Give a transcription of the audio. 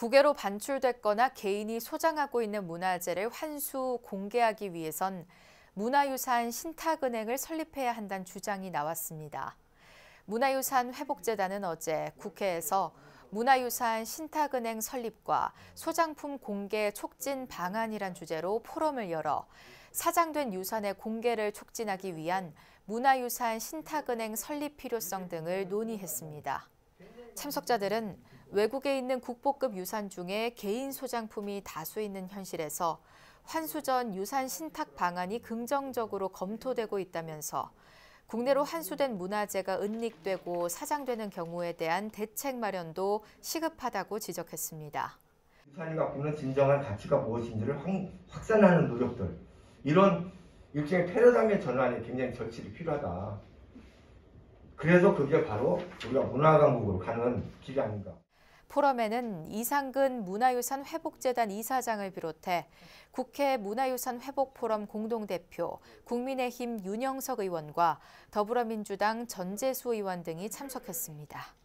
국외로 반출됐거나 개인이 소장하고 있는 문화재를 환수 공개하기 위해선 문화유산 신탁은행을 설립해야 한다는 주장이 나왔습니다. 문화유산 회복재단은 어제 국회에서 문화유산 신탁은행 설립과 소장품 공개 촉진 방안이란 주제로 포럼을 열어 사장된 유산의 공개를 촉진하기 위한 문화유산 신탁은행 설립 필요성 등을 논의했습니다. 참석자들은 외국에 있는 국보급 유산 중에 개인 소장품이 다수 있는 현실에서 환수 전 유산 신탁 방안이 긍정적으로 검토되고 있다면서 국내로 환수된 문화재가 은닉되고 사장되는 경우에 대한 대책 마련도 시급하다고 지적했습니다. 유산이 갖고 있는 진정한 가치가 무엇인지를 확산하는 노력들, 이런 일종의 패러다임의 전환이 굉장히 절실히 필요하다. 그래서 그게 바로 우리가 문화강국으로 가는 길이 아닌가. 포럼에는 이상근 문화유산 회복재단 이사장을 비롯해 국회 문화유산 회복 포럼 공동대표, 국민의힘 윤영석 의원과 더불어민주당 전재수 의원 등이 참석했습니다.